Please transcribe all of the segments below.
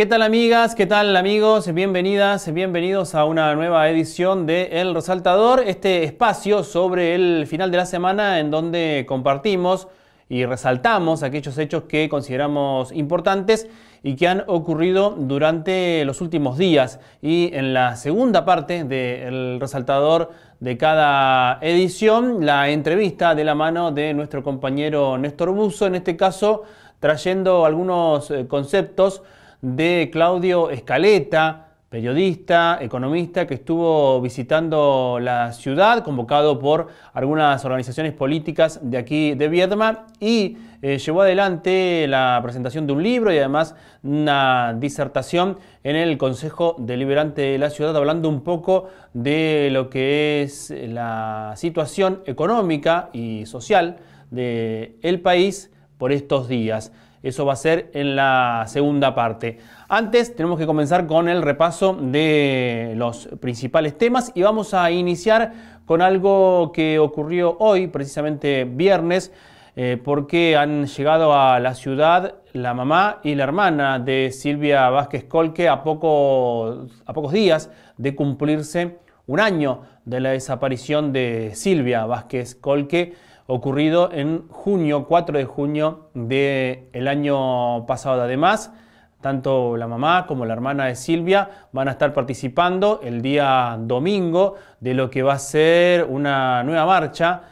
¿Qué tal amigas? ¿Qué tal amigos? Bienvenidas, bienvenidos a una nueva edición de El Resaltador, este espacio sobre el final de la semana en donde compartimos y resaltamos aquellos hechos que consideramos importantes y que han ocurrido durante los últimos días. Y en la segunda parte del resaltador de cada edición, la entrevista de la mano de nuestro compañero Néstor Buzo, en este caso trayendo algunos eh, conceptos de Claudio Escaleta, periodista, economista que estuvo visitando la ciudad, convocado por algunas organizaciones políticas de aquí de Viedma y eh, llevó adelante la presentación de un libro y además una disertación en el Consejo Deliberante de la Ciudad, hablando un poco de lo que es la situación económica y social del el país por estos días. Eso va a ser en la segunda parte. Antes tenemos que comenzar con el repaso de los principales temas y vamos a iniciar con algo que ocurrió hoy, precisamente viernes, eh, porque han llegado a la ciudad la mamá y la hermana de Silvia Vázquez Colque a pocos días de cumplirse un año de la desaparición de Silvia Vázquez Colque ocurrido en junio, 4 de junio del año pasado. Además, tanto la mamá como la hermana de Silvia van a estar participando el día domingo de lo que va a ser una nueva marcha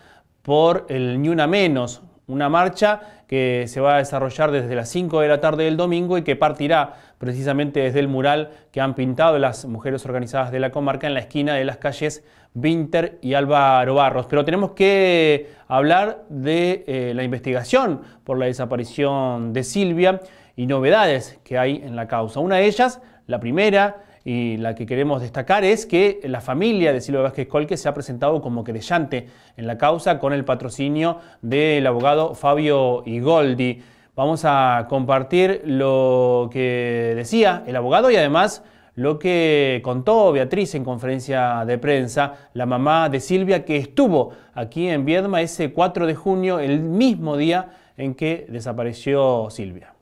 por el Ni Una Menos, una marcha que se va a desarrollar desde las 5 de la tarde del domingo y que partirá precisamente desde el mural que han pintado las mujeres organizadas de la comarca en la esquina de las calles Winter y Álvaro Barros. Pero tenemos que hablar de eh, la investigación por la desaparición de Silvia y novedades que hay en la causa. Una de ellas, la primera, y la que queremos destacar es que la familia de Silvia Vázquez Colque se ha presentado como querellante en la causa con el patrocinio del abogado Fabio Igoldi. Vamos a compartir lo que decía el abogado y además lo que contó Beatriz en conferencia de prensa, la mamá de Silvia que estuvo aquí en Viedma ese 4 de junio, el mismo día en que desapareció Silvia.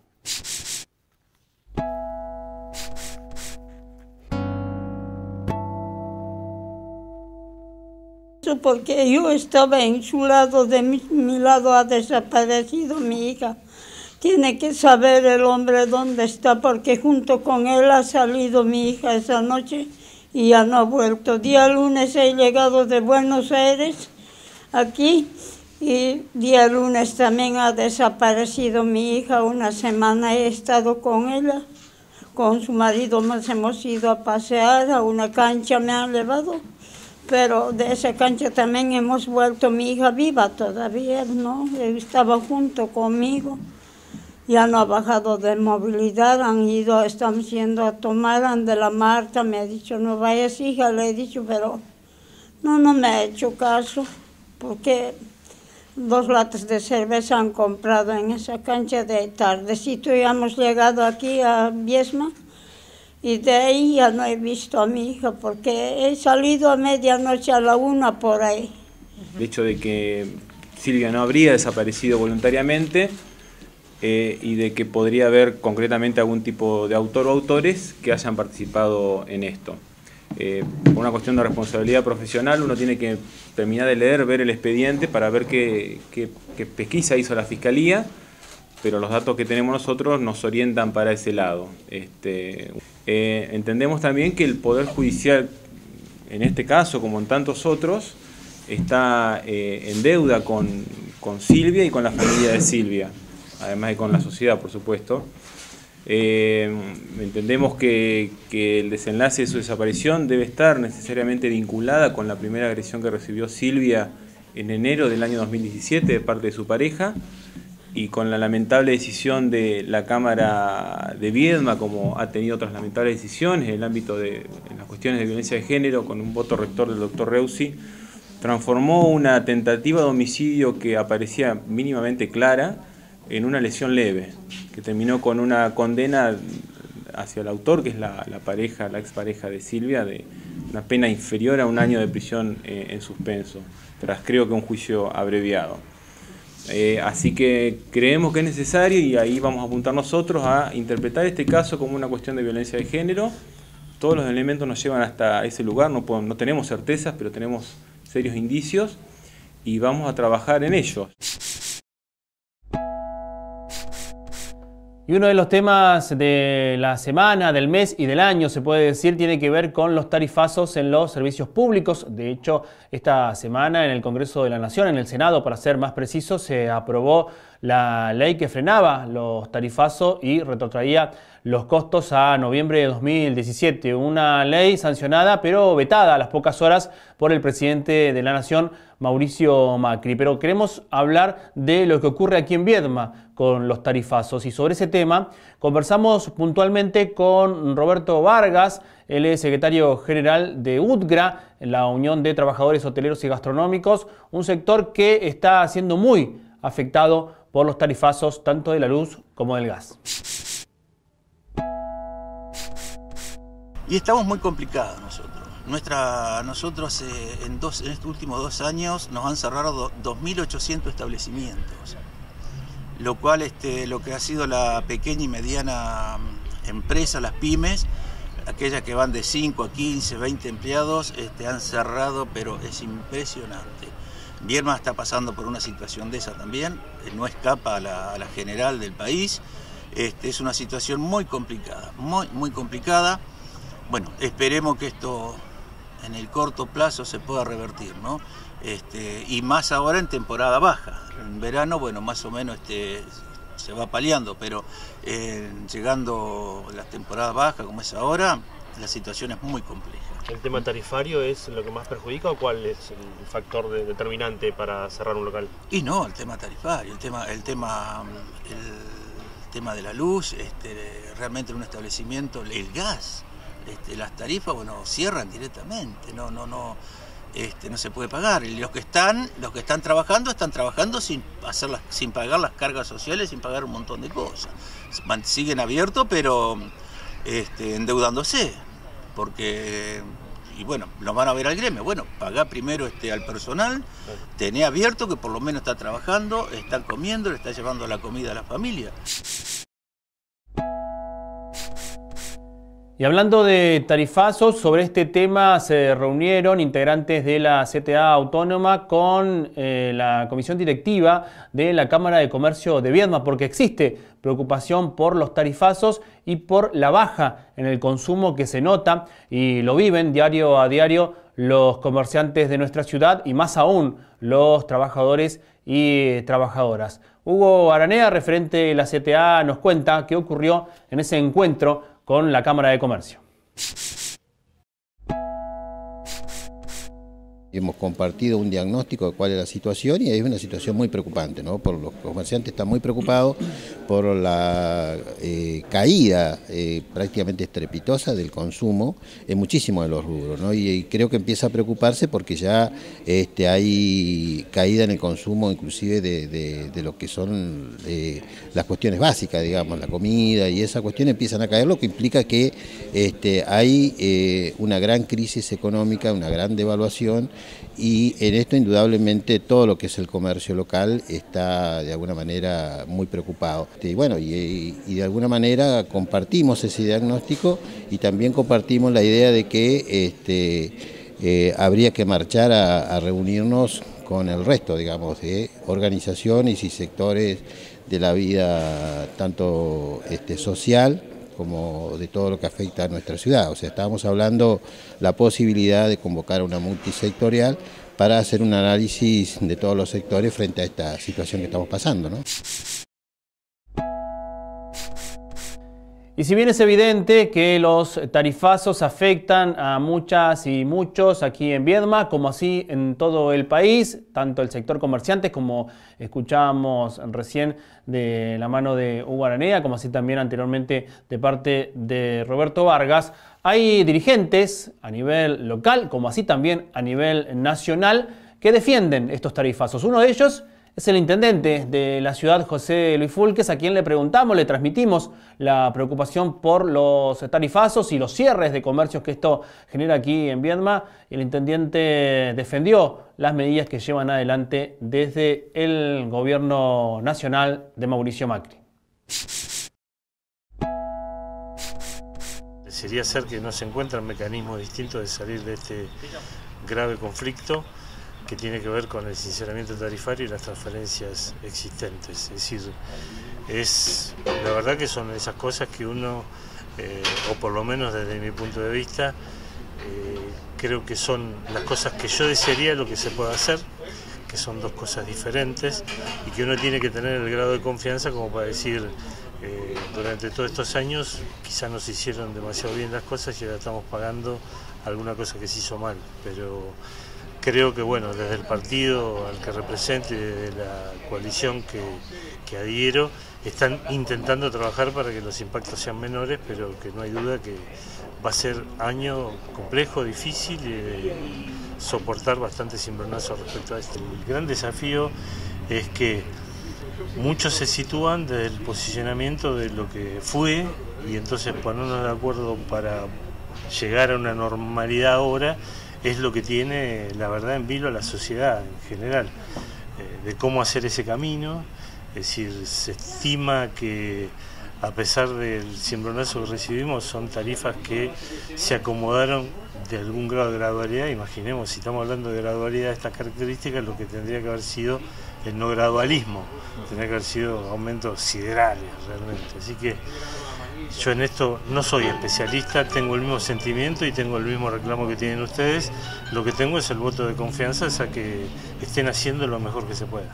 porque yo estaba en su lado, de mi, mi lado ha desaparecido mi hija. Tiene que saber el hombre dónde está porque junto con él ha salido mi hija esa noche y ya no ha vuelto. Día lunes he llegado de Buenos Aires aquí y día lunes también ha desaparecido mi hija. Una semana he estado con ella, con su marido nos hemos ido a pasear a una cancha, me han llevado pero de esa cancha también hemos vuelto mi hija viva todavía, ¿no? Estaba junto conmigo, ya no ha bajado de movilidad, han ido, estamos yendo a tomar, han de la Marta, me ha dicho, no vayas hija, le he dicho, pero no, no me ha hecho caso, porque dos latas de cerveza han comprado en esa cancha de tardecito y hemos llegado aquí a Viesma y de ahí ya no he visto a mi hija porque he salido a medianoche a la una por ahí. El hecho de que Silvia no habría desaparecido voluntariamente eh, y de que podría haber concretamente algún tipo de autor o autores que hayan participado en esto. Eh, por una cuestión de responsabilidad profesional, uno tiene que terminar de leer, ver el expediente para ver qué, pesquisa hizo la Fiscalía, pero los datos que tenemos nosotros nos orientan para ese lado. Este... Eh, entendemos también que el Poder Judicial, en este caso como en tantos otros, está eh, en deuda con, Silvia y con la familia de Silvia, además de con la sociedad, por supuesto. Eh, entendemos que, que, el desenlace de su desaparición debe estar necesariamente vinculada con la primera agresión que recibió Silvia en enero del año 2017 de parte de su pareja y con la lamentable decisión de la Cámara de Viedma, como ha tenido otras lamentables decisiones en el ámbito de las cuestiones de violencia de género, con un voto rector del doctor Reusi, transformó una tentativa de homicidio que aparecía mínimamente clara en una lesión leve, que terminó con una condena hacia el autor, que es la, pareja, la expareja de Silvia, de una pena inferior a un año de prisión eh, en suspenso, tras creo que un juicio abreviado. Eh, así que creemos que es necesario y ahí vamos a apuntar nosotros a interpretar este caso como una cuestión de violencia de género. Todos los elementos nos llevan hasta ese lugar, no, no tenemos certezas, pero tenemos serios indicios y vamos a trabajar en ello. Y uno de los temas de la semana, del mes y del año, se puede decir, tiene que ver con los tarifazos en los servicios públicos. De hecho, esta semana en el Congreso de la Nación, en el Senado, para ser más preciso, se aprobó la ley que frenaba los tarifazos y retrotraía los costos a noviembre de 2017. Una ley sancionada pero vetada a las pocas horas por el presidente de la Nación, Mauricio Macri. Pero queremos hablar de lo que ocurre aquí en Viedma con los tarifazos y sobre ese tema conversamos puntualmente con Roberto Vargas, el secretario general de UTGRA, la Unión de Trabajadores Hoteleros y Gastronómicos, un sector que está siendo muy afectado por los tarifazos tanto de la luz como del gas. Y estamos muy complicados nosotros. Nuestra, nosotros eh, en, dos, en estos últimos dos años nos han cerrado 2.800 establecimientos, lo cual este, lo que ha sido la pequeña y mediana mm, empresa, las pymes, aquellas que van de 5 a 15, 20 empleados, este, han cerrado, pero es impresionante. Vierma está pasando por una situación de esa también, eh, no escapa a la, general del país. Este, es una situación muy complicada, muy, muy complicada. Bueno, esperemos que esto en el corto plazo se pueda revertir, ¿no? Este, y más ahora en temporada baja. En verano, bueno, más o menos este, se va paliando, pero eh, llegando la temporada baja, como es ahora, la situación es muy compleja. ¿El tema tarifario es lo que más perjudica o cuál es el factor determinante para cerrar un local? Y no, el tema tarifario, el tema, el tema, tema de la luz, este, realmente en un establecimiento, el gas, este, las tarifas, bueno, cierran directamente, no, no, no. Este, no se puede pagar. Y los que están, los que están trabajando, están trabajando sin hacer sin pagar las cargas sociales, sin pagar un montón de cosas. Siguen abiertos, pero este, endeudándose porque y bueno, nos van a ver al gremio. Bueno, pagá primero este, al personal, tené abierto que por lo menos está trabajando, está comiendo, le está llevando la comida a la familia. Y hablando de tarifazos, sobre este tema se reunieron integrantes de la CTA Autónoma con eh, la comisión directiva de la Cámara de Comercio de Viedma, porque existe preocupación por los tarifazos y por la baja en el consumo que se nota y lo viven diario a diario los comerciantes de nuestra ciudad y más aún los trabajadores y trabajadoras. Hugo Aranea, referente de la CTA, nos cuenta qué ocurrió en ese encuentro con la Cámara de Comercio. Hemos compartido un diagnóstico de cuál es la situación y es una situación muy preocupante, ¿no? Por los comerciantes están muy preocupados por la eh, caída eh, prácticamente estrepitosa del consumo en muchísimos de los rubros, Y, creo que empieza a preocuparse porque ya este, hay caída en el consumo inclusive de, lo que son eh, las cuestiones básicas, digamos, la comida y esa cuestión empiezan a caer, lo que implica que este, hay una gran crisis económica, una gran devaluación y en esto indudablemente todo lo que es el comercio local está de alguna manera muy preocupado. Y bueno, y, de alguna manera compartimos ese diagnóstico y también compartimos la idea de que este, eh, habría que marchar a, reunirnos con el resto, digamos, de organizaciones y sectores de la vida tanto este, social como de todo lo que afecta a nuestra ciudad. O sea, estábamos hablando la posibilidad de convocar una multisectorial para hacer un análisis de todos los sectores frente a esta situación que estamos pasando. ¿no? Y si bien es evidente que los tarifazos afectan a muchas y muchos aquí en Viedma, como así en todo el país, tanto el sector comerciantes como escuchábamos recién de la mano de Hugo Aranea, como así también anteriormente de parte de Roberto Vargas, hay dirigentes a nivel local, como así también a nivel nacional, que defienden estos tarifazos. Uno de ellos es el intendente de la ciudad, José Luis Fulques, a quien le preguntamos, le transmitimos la preocupación por los tarifazos y los cierres de comercios que esto genera aquí en Viedma. El intendente defendió las medidas que llevan adelante desde el gobierno nacional de Mauricio Macri. Sería ser que no se encuentran mecanismos distintos de salir de este grave conflicto que tiene que ver con el sinceramiento tarifario y las transferencias existentes. Es decir, la verdad que son esas cosas que uno, eh, o por lo menos desde mi punto de vista, eh, creo que son las cosas que yo desearía lo que se pueda hacer, que son dos cosas diferentes y que uno tiene que tener el grado de confianza como para decir, eh, durante todos estos años quizás no se hicieron demasiado bien las cosas y ahora estamos pagando alguna cosa que se hizo mal, pero creo que bueno, desde el partido al que represente, desde la coalición que, adhiero, están intentando trabajar para que los impactos sean menores, pero que no hay duda que va a ser año complejo, difícil, y eh, soportar bastante cimbronazos respecto a este. El gran desafío es que muchos se sitúan desde el posicionamiento de lo que fue y entonces ponernos de acuerdo para llegar a una normalidad ahora es lo que tiene la verdad en vilo a la sociedad en general, eh, de cómo hacer ese camino. Es decir, se estima que a pesar del siembronazo que recibimos, son tarifas que se acomodaron de algún grado de gradualidad. Imaginemos, si estamos hablando de gradualidad de estas características, lo que tendría que haber sido el no gradualismo, tendría que haber sido aumentos siderales realmente. Así que yo en esto no soy especialista, tengo el mismo sentimiento y tengo el mismo reclamo que tienen ustedes. Lo que tengo es el voto de confianza, es a que estén haciendo lo mejor que se pueda.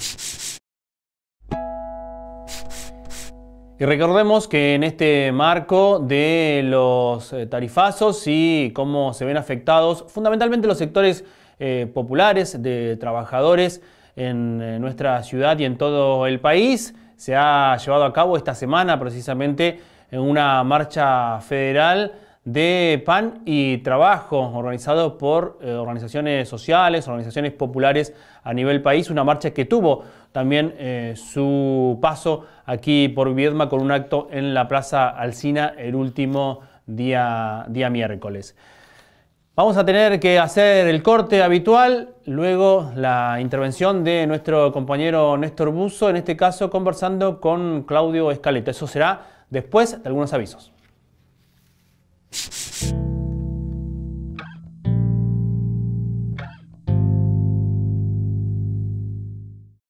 Y recordemos que en este marco de los eh, tarifazos y cómo se ven afectados fundamentalmente los sectores eh, populares de trabajadores en eh, nuestra ciudad y en todo el país, se ha llevado a cabo esta semana precisamente en una marcha federal de pan y trabajo organizado por eh, organizaciones sociales, organizaciones populares a nivel país, una marcha que tuvo también eh, su paso aquí por Viedma con un acto en la Plaza Alcina el último día, día miércoles. Vamos a tener que hacer el corte habitual, luego la intervención de nuestro compañero Néstor Buzo, en este caso conversando con Claudio Escaleta. Eso será después de algunos avisos.